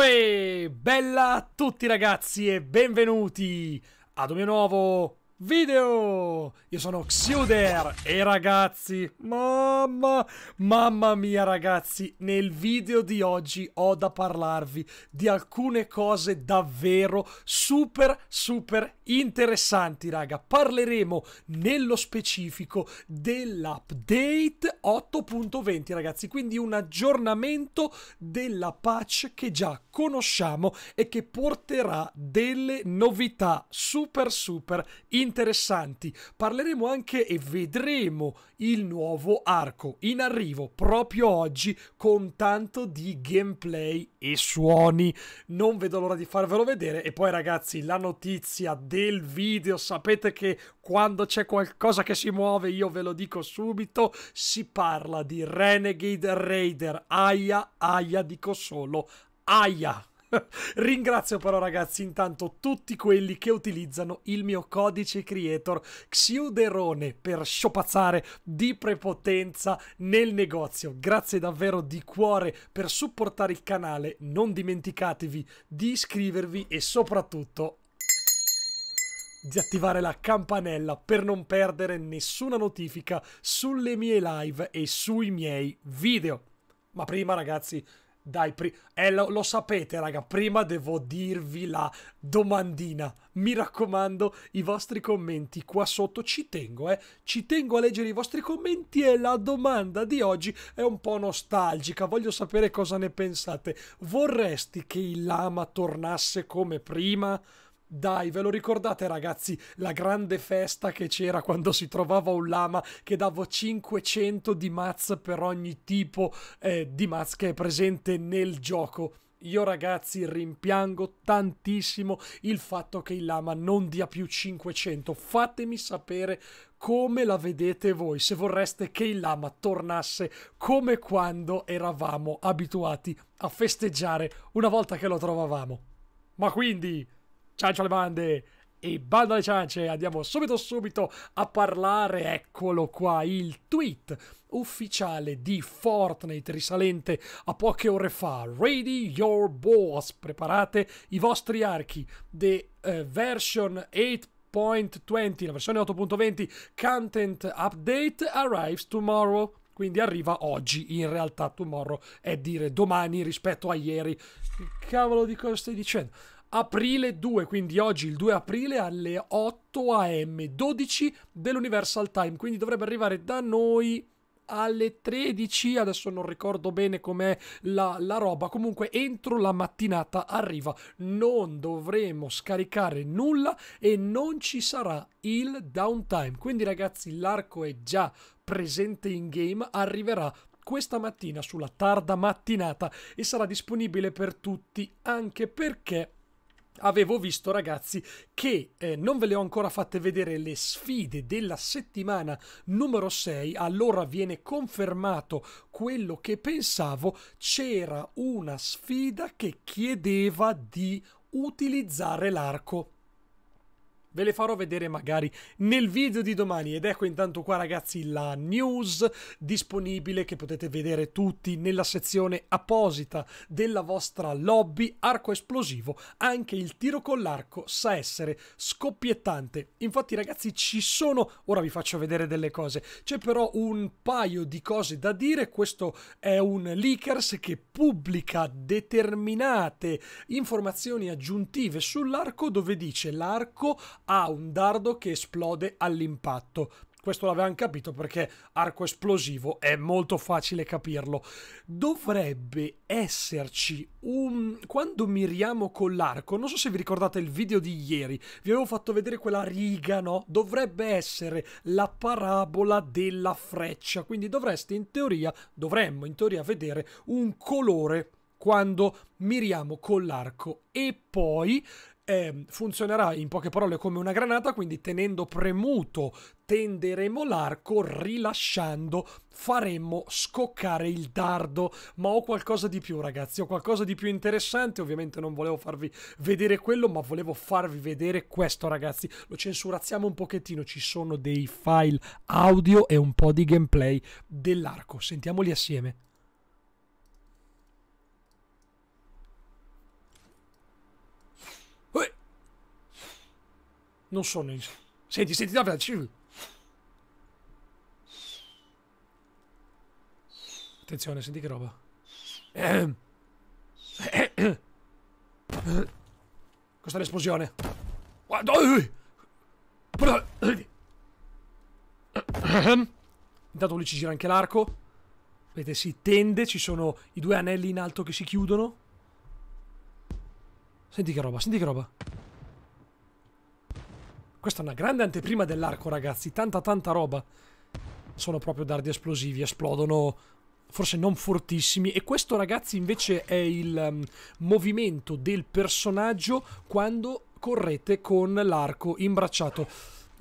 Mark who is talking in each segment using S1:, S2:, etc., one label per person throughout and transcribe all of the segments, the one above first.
S1: Uè, bella a tutti ragazzi e benvenuti a Domino nuovo video! Io sono Xuder e ragazzi, mamma, mamma mia ragazzi, nel video di oggi ho da parlarvi di alcune cose davvero super super interessanti raga. Parleremo nello specifico dell'update 8.20 ragazzi, quindi un aggiornamento della patch che già conosciamo e che porterà delle novità super super interessanti interessanti. Parleremo anche e vedremo il nuovo arco in arrivo proprio oggi con tanto di gameplay e suoni. Non vedo l'ora di farvelo vedere e poi ragazzi la notizia del video, sapete che quando c'è qualcosa che si muove io ve lo dico subito, si parla di Renegade Raider, aia aia dico solo aia. Ringrazio però ragazzi intanto tutti quelli che utilizzano il mio codice creator Xiuderone per sciopazzare di prepotenza nel negozio. Grazie davvero di cuore per supportare il canale, non dimenticatevi di iscrivervi e soprattutto di attivare la campanella per non perdere nessuna notifica sulle mie live e sui miei video. Ma prima ragazzi dai, eh, lo, lo, sapete, raga, prima devo dirvi la domandina. Mi raccomando, i vostri commenti qua sotto ci tengo, eh. Ci tengo a leggere i vostri commenti e la domanda di oggi è un po' nostalgica. Voglio sapere cosa ne pensate. Vorresti che il lama tornasse come prima? Dai, ve lo ricordate ragazzi, la grande festa che c'era quando si trovava un lama che dava 500 di mazz per ogni tipo eh, di mazz che è presente nel gioco. Io ragazzi rimpiango tantissimo il fatto che il lama non dia più 500. Fatemi sapere come la vedete voi, se vorreste che il lama tornasse come quando eravamo abituati a festeggiare una volta che lo trovavamo. Ma quindi ciancio alle bande e bando alle ciance, andiamo subito subito a parlare, eccolo qua, il tweet ufficiale di Fortnite risalente a poche ore fa. Ready your boss, preparate i vostri archi, the uh, version 8. 8.20, la versione 8.20 content update arrives tomorrow. Quindi arriva oggi, in realtà tomorrow è dire domani rispetto a ieri. Che cavolo di cosa stai dicendo? aprile 2, quindi oggi il 2 aprile alle 8 am, 12 dell'Universal Time, quindi dovrebbe arrivare da noi alle 13, adesso non ricordo bene com'è la, la, roba, comunque entro la mattinata arriva, non dovremo scaricare nulla e non ci sarà il downtime, quindi ragazzi l'arco è già presente in game, arriverà questa mattina sulla tarda mattinata e sarà disponibile per tutti anche perché avevo visto ragazzi che eh, non ve le ho ancora fatte vedere le sfide della settimana numero 6 allora viene confermato quello che pensavo c'era una sfida che chiedeva di utilizzare l'arco Ve le farò vedere magari nel video di domani ed ecco intanto qua ragazzi la news disponibile che potete vedere tutti nella sezione apposita della vostra lobby arco esplosivo. Anche il tiro con l'arco sa essere scoppiettante. Infatti ragazzi ci sono, ora vi faccio vedere delle cose, c'è però un paio di cose da dire. Questo è un leakers che pubblica determinate informazioni aggiuntive sull'arco dove dice l'arco ha un dardo che esplode all'impatto. Questo l'avevamo capito perché arco esplosivo è molto facile capirlo. Dovrebbe esserci un... Quando miriamo con l'arco, non so se vi ricordate il video di ieri, vi avevo fatto vedere quella riga, no? Dovrebbe essere la parabola della freccia, quindi dovreste in teoria, dovremmo in teoria vedere un colore quando miriamo con l'arco e poi eh, funzionerà in poche parole come una granata, quindi tenendo premuto tenderemo l'arco, rilasciando faremo scoccare il dardo. Ma ho qualcosa di più ragazzi, ho qualcosa di più interessante, ovviamente non volevo farvi vedere quello, ma volevo farvi vedere questo ragazzi. Lo censurazziamo un pochettino, ci sono dei file audio e un po' di gameplay dell'arco, sentiamoli assieme. Non sono in... Senti, senti, davvero... Attenzione, senti che roba. Ehm. Questa è l'esplosione. Eh. Ehm. Intanto lui ci gira anche l'arco. Vedete, si tende, ci sono i due anelli in alto che si chiudono. Senti che roba, senti che roba. Questa è una grande anteprima dell'arco, ragazzi. Tanta, tanta roba. Sono proprio dardi esplosivi. Esplodono forse non fortissimi e questo ragazzi invece è il um, movimento del personaggio quando correte con l'arco imbracciato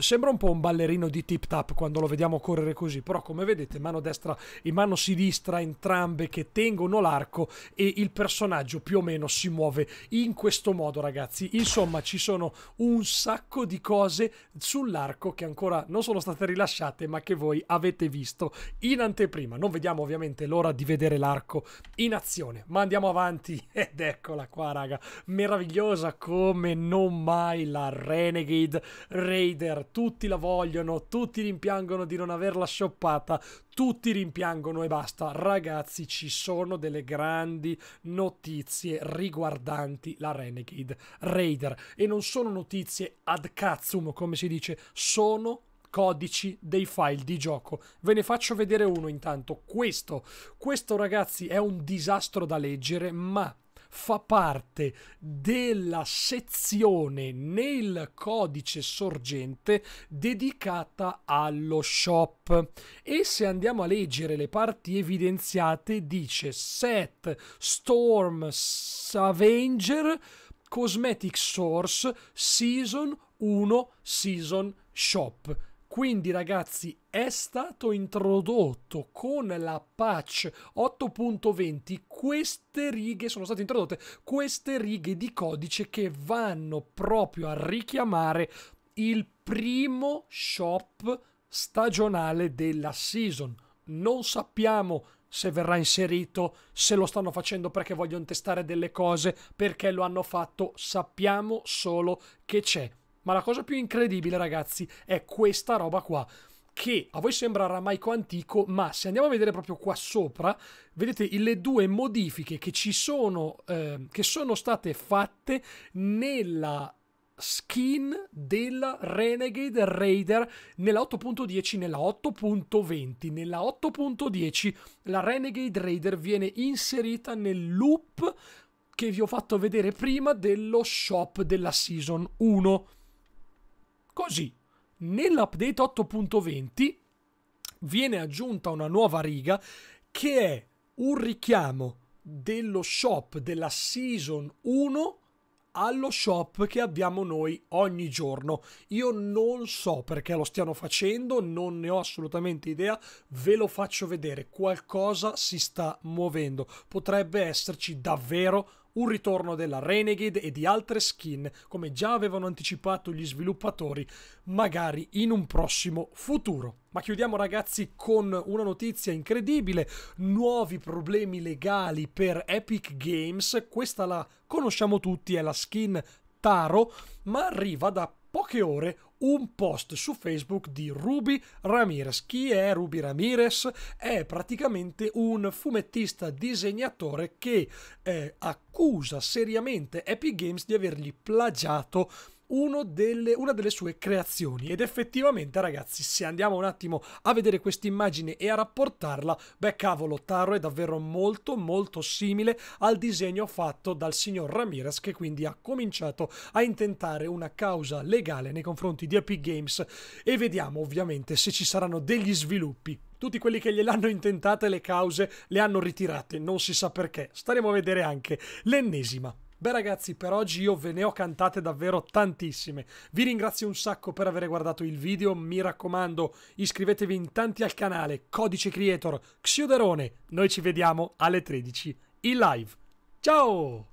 S1: Sembra un po' un ballerino di tip tap quando lo vediamo correre così, però come vedete mano destra e mano sinistra entrambe che tengono l'arco e il personaggio più o meno si muove in questo modo ragazzi. Insomma ci sono un sacco di cose sull'arco che ancora non sono state rilasciate ma che voi avete visto in anteprima. Non vediamo ovviamente l'ora di vedere l'arco in azione, ma andiamo avanti ed eccola qua raga, meravigliosa come non mai la Renegade Raider tutti la vogliono, tutti rimpiangono di non averla shoppata, tutti rimpiangono e basta. Ragazzi, ci sono delle grandi notizie riguardanti la Renegade Raider e non sono notizie ad cazzum, come si dice, sono codici dei file di gioco. Ve ne faccio vedere uno intanto. Questo, questo ragazzi è un disastro da leggere, ma fa parte della sezione nel codice sorgente dedicata allo shop e se andiamo a leggere le parti evidenziate dice set storm Avenger Cosmetic Source Season 1 Season Shop. Quindi ragazzi è stato introdotto con la patch 8.20 queste righe sono state introdotte queste righe di codice che vanno proprio a richiamare il primo shop stagionale della season. Non sappiamo se verrà inserito, se lo stanno facendo perché vogliono testare delle cose, perché lo hanno fatto, sappiamo solo che c'è. Ma la cosa più incredibile, ragazzi, è questa roba qua che a voi sembra ramaico antico, ma se andiamo a vedere proprio qua sopra, vedete le due modifiche che ci sono, eh, che sono state fatte nella skin della Renegade Raider nella 8.10, nella 8.20, nella 8.10 la Renegade Raider viene inserita nel loop che vi ho fatto vedere prima dello shop della Season 1 Così, nell'update 8.20 viene aggiunta una nuova riga che è un richiamo dello shop della Season 1 allo shop che abbiamo noi ogni giorno. Io non so perché lo stiano facendo, non ne ho assolutamente idea, ve lo faccio vedere, qualcosa si sta muovendo, potrebbe esserci davvero un ritorno della Renegade e di altre skin, come già avevano anticipato gli sviluppatori, magari in un prossimo futuro. Ma chiudiamo ragazzi con una notizia incredibile, nuovi problemi legali per Epic Games, questa la conosciamo tutti, è la skin Taro, ma arriva da poche ore un post su Facebook di Ruby Ramirez. Chi è Ruby Ramirez? È praticamente un fumettista disegnatore che eh, accusa seriamente Epic Games di avergli plagiato delle, una delle sue creazioni. Ed effettivamente, ragazzi, se andiamo un attimo a vedere questa immagine e a rapportarla, beh, cavolo, Taro è davvero molto, molto simile al disegno fatto dal signor Ramirez, che quindi ha cominciato a intentare una causa legale nei confronti di Epic Games. E vediamo ovviamente se ci saranno degli sviluppi. Tutti quelli che gliel'hanno intentate le cause le hanno ritirate, non si sa perché. Staremo a vedere anche l'ennesima. Beh ragazzi, per oggi io ve ne ho cantate davvero tantissime. Vi ringrazio un sacco per aver guardato il video, mi raccomando iscrivetevi in tanti al canale, Codice Creator, Xioderone, noi ci vediamo alle 13 in live. Ciao!